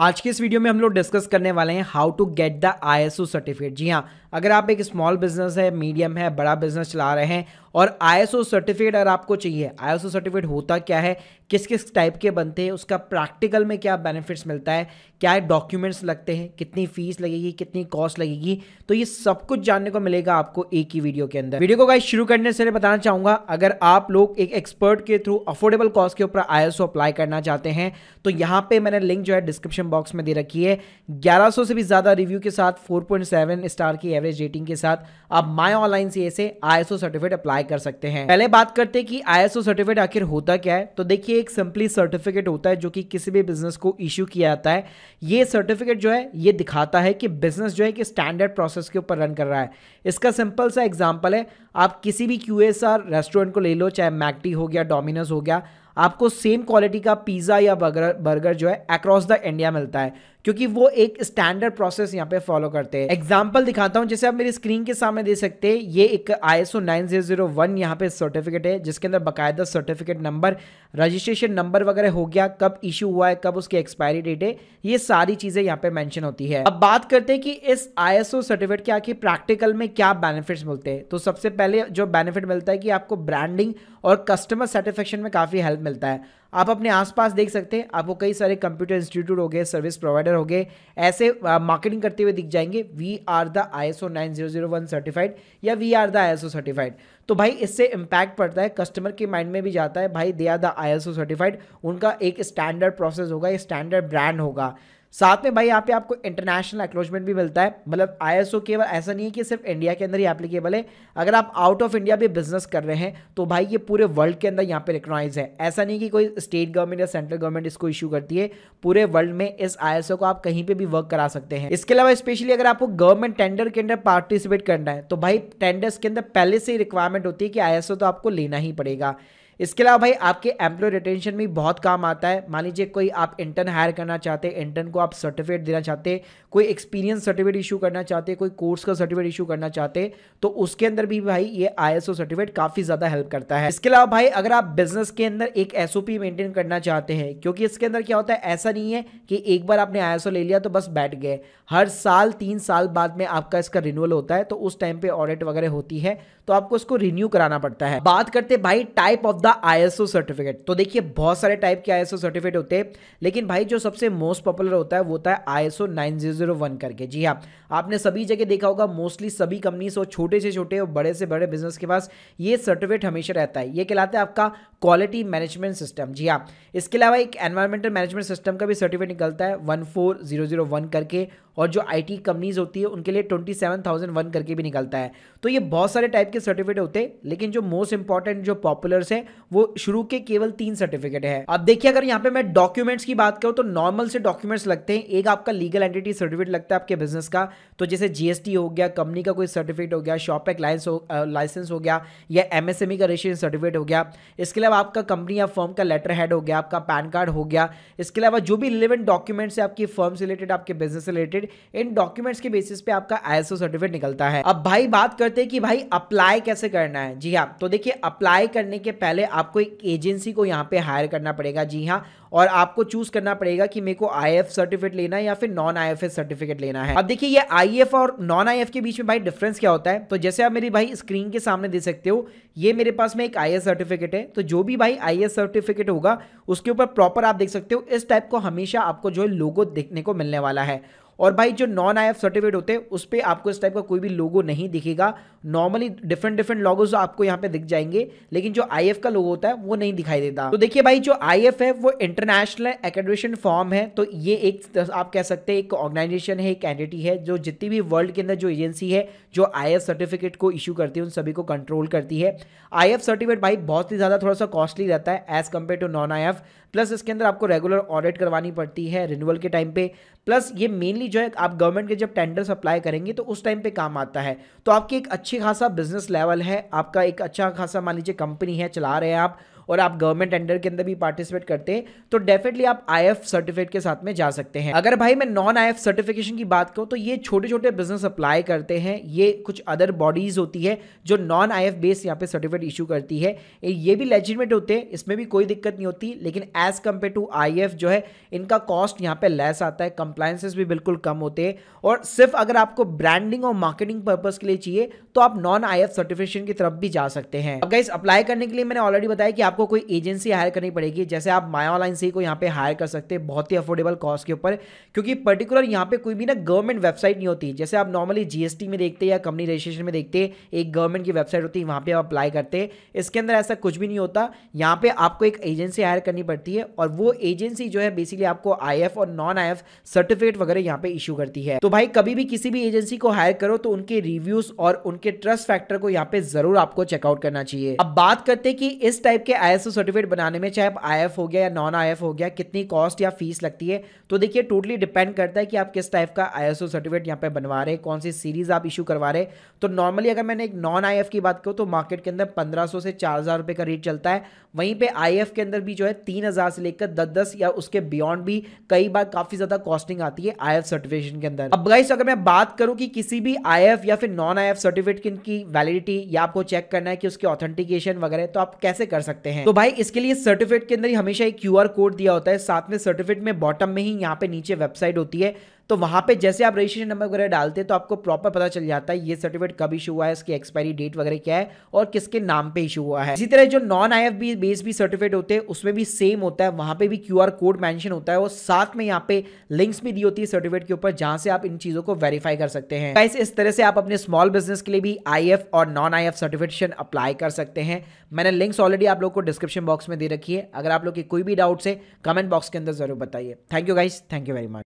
आज के इस वीडियो में हम लोग डिस्कस करने वाले हैं how to get the ISO certificate जी हाँ अगर आप एक स्मॉल बिजनेस है मीडियम है बड़ा बिजनेस चला रहे हैं और आईएसओ सर्टिफिकेट अगर आपको चाहिए आईएसओ सर्टिफिकेट होता क्या है किस किस टाइप के बनते हैं उसका प्रैक्टिकल में क्या बेनिफिट्स मिलता है क्या डॉक्यूमेंट्स लगते हैं कितनी फीस लगेगी कितनी कॉस्ट लगेगी तो ये सब कुछ जानने को मिलेगा आपको एक ही वीडियो के अंदर वीडियो को गाइड शुरू करने से बताना चाहूंगा अगर आप लोग एक एक्सपर्ट के थ्रू अफोर्डेबल कॉस्ट के ऊपर आई अप्लाई करना चाहते हैं तो यहाँ पे मैंने लिंक जो है डिस्क्रिप्शन डिस्क्रिप्शन बॉक्स में दे रखी है 1100 से भी ज़्यादा रिव्यू के साथ 4.7 स्टार की एवरेज रेटिंग के साथ आप माई ऑनलाइन से ऐसे आई सर्टिफिकेट अप्लाई कर सकते हैं पहले बात करते हैं कि आई सर्टिफिकेट आखिर होता क्या है तो देखिए एक सिंपली सर्टिफिकेट होता है जो कि किसी भी बिजनेस को इश्यू किया जाता है ये सर्टिफिकेट जो है ये दिखाता है कि बिजनेस जो है कि स्टैंडर्ड प्रोसेस के ऊपर रन कर रहा है इसका सिंपल सा एग्जाम्पल है आप किसी भी क्यू रेस्टोरेंट को ले लो चाहे मैकडी हो गया डोमिनोज हो गया आपको सेम क्वालिटी का पिज़्ज़ा या बर्गर बर्गर जो है अक्रॉस द इंडिया मिलता है क्योंकि वो एक स्टैंडर्ड प्रोसेस यहाँ पे फॉलो करते हैं एग्जाम्पल दिखाता हूँ जैसे आप मेरी स्क्रीन के सामने दे सकते हैं ये एक I S O nine zero zero one यहाँ पे सर्टिफिकेट है जिसके अंदर बाकायदा सर्टिफिकेट नंबर रजिस्ट्रेशन नंबर वगैरह हो गया कब इशू हुआ है कब उसकी एक्सपायरी डेट है ये सारी चीजें यहाँ पे मैंशन होती है अब बात करते हैं कि इस आई एस ओ सर्टिफिकेट के आखिर प्रैक्टिकल में क्या बेनिफिट मिलते हैं तो सबसे पहले जो बेनिफिट मिलता है कि आपको ब्रांडिंग और कस्टमर सेटिस्फेक्शन में काफी हेल्प मिलता है आप अपने आसपास देख सकते हैं आपको कई सारे कंप्यूटर इंस्टीट्यूट हो गए सर्विस प्रोवाइडर हो गए ऐसे मार्केटिंग करते हुए दिख जाएंगे we are the I S O nine zero zero one certified या we are the I S O certified तो भाई इससे इम्पैक्ट पड़ता है कस्टमर के माइंड में भी जाता है भाई they are the I S O certified उनका एक स्टैंडर्ड प्रोसेस होगा एक स्टैंडर्ड ब्रांड होगा साथ में भाई यहाँ पे आपको इंटरनेशनल एक्नोजमेंट भी मिलता है मतलब आईएसओ केवल ऐसा नहीं है कि सिर्फ इंडिया के अंदर ही एप्लीकेबल है अगर आप आउट ऑफ इंडिया भी बिजनेस कर रहे हैं तो भाई ये पूरे वर्ल्ड के अंदर यहाँ पे रिकॉग्नाइज है ऐसा नहीं कि कोई स्टेट गवर्नमेंट या सेंट्रल गवर्नमेंट इसको इशू करती है पूरे वर्ल्ड में इस आई को आप कहीं पर भी वर्क करा सकते हैं इसके अलावा स्पेशली अगर आपको गवर्नमेंट टेंडर के अंदर पार्टिसिपेट करना है तो भाई टेंडर्स के अंदर पहले से ही रिक्वायरमेंट होती है कि आई तो आपको लेना ही पड़ेगा इसके अलावा भाई आपके एम्प्लॉय रिटेंशन में बहुत काम आता है मान लीजिए कोई आप इंटर्न हायर करना चाहते हैं इंटर्न को आप सर्टिफिकेट देना चाहते हैं कोई एक्सपीरियंस सर्टिफिकेट इशू करना चाहते कोई कोर्स का सर्टिफिकेट इशू करना चाहते तो उसके अंदर भी भाई ये आई सर्टिफिकेट काफ़ी ज़्यादा हेल्प करता है इसके अलावा भाई अगर आप बिजनेस के अंदर एक एस मेंटेन करना चाहते हैं क्योंकि इसके अंदर क्या होता है ऐसा नहीं है कि एक बार आपने आई ले लिया तो बस बैठ गए हर साल तीन साल बाद में आपका इसका रिन्यूअल होता है तो उस टाइम पे ऑडिट वगैरह होती है तो आपको इसको रिन्यू कराना पड़ता है बात करते भाई type of the ISO certificate तो देखिए बहुत सारे टाइप के आईएसओ सर्टिफिकेट होते हैं लेकिन भाई जो सबसे मोस्ट पॉपुलर होता है वो होता है आईएसओ जीरो जीरो वन करके जी हाँ आपने सभी जगह देखा होगा मोस्टली सभी कंपनीज और छोटे से छोटे और बड़े से बड़े बिजनेस के पास ये सर्टिफिकेट हमेशा रहता है ये कहलाता है आपका क्वालिटी मैनेजमेंट सिस्टम जी हाँ इसके अलावा एक एनवायरमेंटल मैनेजमेंट सिस्टम का भी सर्टिफिकेट निकलता है one four zero zero one करके और जो आईटी कंपनीज होती है उनके लिए ट्वेंटी सेवन थाउजेंड वन करके भी निकलता है तो ये बहुत सारे टाइप के सर्टिफिकेट होते हैं लेकिन जो मोस्ट इंपॉर्टेंट जो पॉपुलर्स है वो शुरू के केवल तीन सर्टिफिकेट है अब देखिए अगर यहाँ पे मैं डॉक्यूमेंट्स की बात करूँ तो नॉर्मल से डॉक्यूमेंट्स लगते हैं एक आपका लीगल एंटिटी सर्टिफिकेट सर्टिफिकेट लगता है आपके बिजनेस का तो जैसे जीएसटी हो गया कंपनी का कोई सर्टिफिकेट हो गया शॉप एक लाइसेंस हो लाइसेंस हो गया या एमएसएमई e का रजिस्ट्रेशन सर्टिफिकेट हो गया इसके अलावा आपका कंपनी या फर्म का लेटर हेड हो गया आपका पैन कार्ड हो गया इसके अलावा जो भी रिलेवेंट डॉक्यूमेंट्स है आपकी फर्म से रिलेटेड आपके बिजनेस से रिलेटेड इन डॉक्यूमेंट्स के बेसिस पे आपका आईएसओ सर्टिफिकेट निकलता है अब भाई बात करते हैं कि भाई अप्लाई कैसे करना है जी हाँ तो देखिए अप्लाई करने के पहले आपको एक एजेंसी को यहाँ पे हायर करना पड़ेगा जी हाँ और आपको चूज करना पड़ेगा कि मेरे को आई सर्टिफिकेट लेना है या फिर नॉन आई सर्टिफिकेट लेना है अब देखिए ये आई और नॉन आई के बीच में भाई डिफरेंस क्या होता है तो जैसे आप मेरी भाई स्क्रीन के सामने दे सकते हो ये मेरे पास में एक आई सर्टिफिकेट है तो जो भी भाई आई सर्टिफिकेट होगा उसके ऊपर प्रॉपर आप देख सकते हो इस टाइप को हमेशा आपको जो है लोगो देखने को मिलने वाला है और भाई जो नॉन आई एफ सर्टिफिकेट होते हैं उस पर आपको इस टाइप का कोई भी लोगो नहीं दिखेगा नॉर्मली डिफरेंट डिफरेंट लोगोज आपको यहाँ पे दिख जाएंगे लेकिन जो आई का लोगो होता है वो नहीं दिखाई देता तो देखिए भाई जो आई है वो इंटरनेशनल एकेडमिशन फॉर्म है तो ये एक आप कह सकते हैं एक ऑर्गेनाइजेशन है एक एंटिटी है जो जितनी भी वर्ल्ड के अंदर जो एजेंसी है जो आई सर्टिफिकेट को इशू करती है उन सभी को कंट्रोल करती है आई सर्टिफिकेट भाई बहुत ही ज़्यादा थोड़ा सा कॉस्टली रहता है as compare to non I plus इसके अंदर आपको रेगुलर ऑडिट करवानी पड़ती है रिन्यूअल के टाइम पे प्लस ये मेनली जो है आप गवर्नमेंट के जब टेंडर्स अप्लाई करेंगे तो उस टाइम पे काम आता है तो आपकी एक अच्छी खासा बिजनेस लेवल है आपका एक अच्छा खासा मान लीजिए कंपनी है चला रहे हैं आप और आप गवर्नमेंट टेंडर के अंदर भी पार्टिसिपेट करते हैं तो डेफिनेटली आप आई एफ सर्टिफिकेट के साथ में जा सकते हैं अगर भाई मैं नॉन आई एफ सर्टिफिकेशन की बात करूँ तो ये छोटे छोटे बिजनेस अप्लाई करते हैं ये कुछ अदर बॉडीज होती है जो नॉन आई एफ बेस यहाँ पे सर्टिफिकेट इशू करती है ये भी लेजिटमेट होते हैं इसमें भी कोई दिक्कत नहीं होती लेकिन as compare to I F जो है इनका कॉस्ट यहाँ पे लेस आता है कंप्लायंसेस भी बिल्कुल कम होते हैं और सिर्फ अगर आपको ब्रांडिंग और मार्केटिंग पर्पज के लिए चाहिए तो आप नॉन आई सर्टिफिकेशन की तरफ भी जा सकते हैं अब गाइस अप्लाई करने के लिए मैंने ऑलरेडी बताया कि आपको कोई एजेंसी हायर करनी पड़ेगी जैसे आप माया ऑनलाइन से को यहाँ पे हायर कर सकते हैं बहुत ही अफोर्डेबल कॉस्ट के ऊपर क्योंकि पर्टिकुलर यहाँ पे कोई भी ना गवर्नमेंट वेबसाइट नहीं होती जैसे आप नॉर्मली जीएसटी में देखते या कंपनी रजिस्ट्रेशन में देखते एक गवर्नमेंट की वेबसाइट होती है वहाँ पर आप अप्लाई करते इसके अंदर ऐसा कुछ भी नहीं होता यहाँ पे आपको एक एजेंसी हायर करनी पड़ती है और वो एजेंसी जो है बेसिकली आपको आई और नॉन आई सर्टिफिकेट वगैरह यहाँ पे इश्यू करती है तो भाई कभी भी किसी भी एजेंसी को हायर करो तो उनके रिव्यूज और उनके ट्रस्ट फैक्टर को यहाँ पे जरूर आपको चेकआउट करना चाहिए अब बात करते हैं कि इस टाइप के आई सर्टिफिकेट बनाने में चाहे आई एफ हो गया या नॉन आई हो गया कितनी कॉस्ट या फीस लगती है तो देखिए टोटली डिपेंड करता है कि आप किस टाइप का आई सर्टिफिकेट यहाँ पे बनवा रहे हैं कौन सी सीरीज आप इशू करवा रहे हैं तो नॉर्मली अगर मैंने एक नॉन आई की बात करूँ तो मार्केट के अंदर पंद्रह से चार हजार रुपये का रेट चलता है वहीं पे आई के अंदर भी जो है तीन हजार से लेकर दस दस या उसके बियॉन्ड भी कई बार काफी ज्यादा कॉस्टिंग समथिंग आती है आई सर्टिफिकेशन के अंदर अब गाइस अगर मैं बात करूं कि किसी भी आई या फिर नॉन आई सर्टिफिकेट की वैलिडिटी या आपको चेक करना है कि उसके ऑथेंटिकेशन वगैरह तो आप कैसे कर सकते हैं तो भाई इसके लिए सर्टिफिकेट के अंदर हमेशा एक क्यू कोड दिया होता है साथ में सर्टिफिकेट में बॉटम में ही यहाँ पे नीचे वेबसाइट होती है तो वहाँ पे जैसे आप रजिस्ट्रेशन नंबर वगैरह डालते हैं तो आपको प्रॉपर पता चल जाता है ये सर्टिफिकेट कब इशू हुआ है इसकी एक्सपायरी डेट वगैरह क्या है और किसके नाम पे इशू हुआ है इसी तरह जो non I F B base भी सर्टिफिकेट होते हैं उसमें भी सेम होता है वहाँ पे भी क्यू आर कोड मैंशन होता है और साथ में यहाँ पे लिंक्स भी दी होती है सर्टिफिकेट के ऊपर जहाँ से आप इन चीज़ों को वेरीफाई कर सकते हैं कैसे इस तरह से आप अपने स्मॉल बिजनेस के लिए भी आई एफ और non I F certification apply कर सकते हैं मैंने लिंक्स ऑलरेडी आप लोग को डिस्क्रिप्शन बॉक्स में दे रखी है अगर आप लोग की कोई भी डाउट्स है कमेंट बॉक्स के अंदर जरूर बताइए thank you guys thank you very much